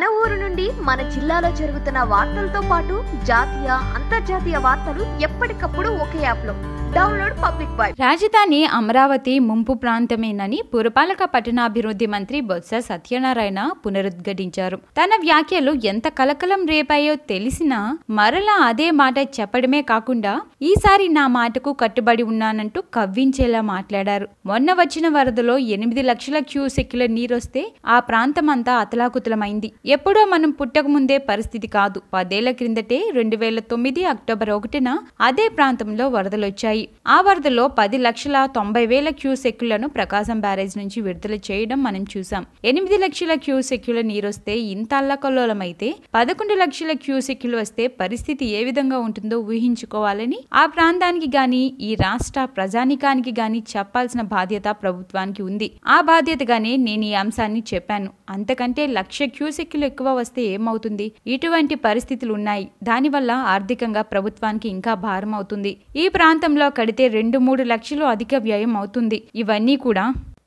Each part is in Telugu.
మన ఊరు నుండి మన జిల్లాలో జరుగుతున్న వార్తలతో పాటు జాతీయ అంతర్జాతీయ వార్తలు ఎప్పటికప్పుడు ఒకే యాప్లో డౌన్లోడ్ పబ్లిక్ రాజధాని అమరావతి ముంపు ప్రాంతమేనని పురపాలక పట్టణాభివృద్ధి మంత్రి బొత్స సత్యనారాయణ పునరుద్ఘటించారు తన వ్యాఖ్యలు ఎంత కలకలం రేపాయో తెలిసినా మరలా అదే మాట చెప్పడమే కాకుండా ఈసారి నా మాటకు కట్టుబడి ఉన్నానంటూ కవ్వించేలా మాట్లాడారు మొన్న వచ్చిన వరదలో ఎనిమిది లక్షల నీరు నీరొస్తే ఆ ప్రాంతమంతా అతలాకుతలమైంది ఎప్పుడో మనం పుట్టకముందే పరిస్థితి కాదు పదేళ్ల క్రిందటే రెండు వేల తొమ్మిది అక్టోబర్ ఒకటిన అదే ప్రాంతంలో వరదలొచ్చాయి ఆ వరదలో పది లక్షల తొంభై వేల క్యూసెక్యులను ప్రకాశం బ్యారేజ్ నుంచి విడుదల చేయడం మనం చూసాం ఎనిమిది లక్షల నీరు నీరొస్తే ఇంత అల్లకల్లోలమైతే పదకొండు లక్షల క్యూసెక్యులు వస్తే పరిస్థితి ఏ విధంగా ఉంటుందో ఊహించుకోవాలని ఆ ప్రాంతానికి గాని ఈ రాష్ట్ర ప్రజానికానికి గాని చెప్పాల్సిన బాధ్యత ప్రభుత్వానికి ఉంది ఆ బాధ్యతగానే నేను ఈ అంశాన్ని చెప్పాను అంతకంటే లక్ష క్యూసెక్కులు కేసులు ఎక్కువ వస్తే ఏమవుతుంది ఇటువంటి పరిస్థితులు ఉన్నాయి దానివల్ల ఆర్థికంగా ప్రభుత్వానికి ఇంకా భారం అవుతుంది ఈ ప్రాంతంలో కడితే రెండు మూడు లక్షలు అధిక వ్యయం అవుతుంది ఇవన్నీ కూడా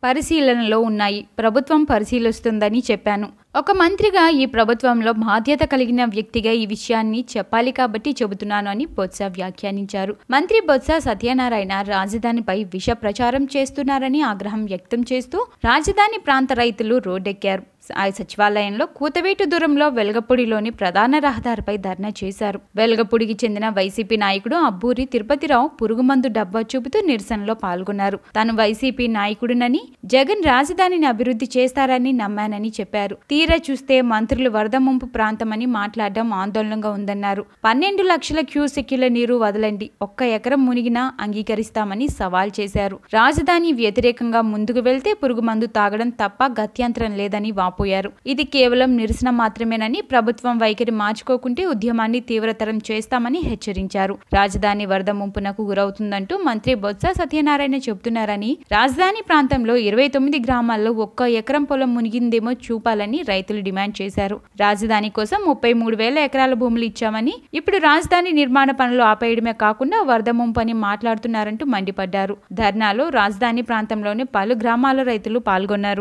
పరిశీలనలో ఉన్నాయి ప్రభుత్వం పరిశీలిస్తుందని చెప్పాను ఒక మంత్రిగా ఈ ప్రభుత్వంలో బాధ్యత కలిగిన వ్యక్తిగా ఈ విషయాన్ని చెప్పాలి కాబట్టి చెబుతున్నాను అని బొత్స వ్యాఖ్యానించారు మంత్రి బొత్స సత్యనారాయణ రాజధానిపై విష ప్రచారం చేస్తున్నారని ఆగ్రహం వ్యక్తం చేస్తూ రాజధాని ప్రాంత రైతులు రోడ్డెక్కారు ఆ సచివాలయంలో కూతవేటు దూరంలో వెలగపూడిలోని ప్రధాన రహదారిపై ధర్నా చేశారు వెలగపూడికి చెందిన వైసీపీ నాయకుడు అబ్బూరి తిరుపతిరావు పురుగుమందు డబ్బా చూపుతూ నిరసనలో పాల్గొన్నారు తాను వైసీపీ నాయకుడినని జగన్ రాజధానిని అభివృద్ధి చేస్తారని నమ్మానని చెప్పారు తీరా చూస్తే మంత్రులు వరద ముంపు ప్రాంతమని మాట్లాడడం ఆందోళనగా ఉందన్నారు పన్నెండు లక్షల క్యూసెక్యుల నీరు వదలండి ఒక్క ఎకరం మునిగినా అంగీకరిస్తామని సవాల్ చేశారు రాజధాని వ్యతిరేకంగా ముందుకు వెళ్తే పురుగు మందు తాగడం తప్ప గత్యంతరం లేదని వాపోయారు ఇది కేవలం నిరసన మాత్రమేనని ప్రభుత్వం వైఖరి మార్చుకోకుంటే ఉద్యమాన్ని తీవ్రతరం చేస్తామని హెచ్చరించారు రాజధాని వరద ముంపునకు గురవుతుందంటూ మంత్రి బొత్స సత్యనారాయణ చెబుతున్నారని రాజధాని ప్రాంతంలో ఇరవై తొమ్మిది గ్రామాల్లో ఒక్క ఎకరం పొలం మునిగిందేమో చూపాలని రైతులు డిమాండ్ చేశారు రాజధాని కోసం ముప్పై మూడు వేల ఎకరాల భూములు ఇచ్చామని ఇప్పుడు రాజధాని నిర్మాణ పనులు ఆపేయడమే కాకుండా వరద ముంపని మాట్లాడుతున్నారంటూ మండిపడ్డారు ధర్నాలో రాజధాని ప్రాంతంలోని పలు గ్రామాల రైతులు పాల్గొన్నారు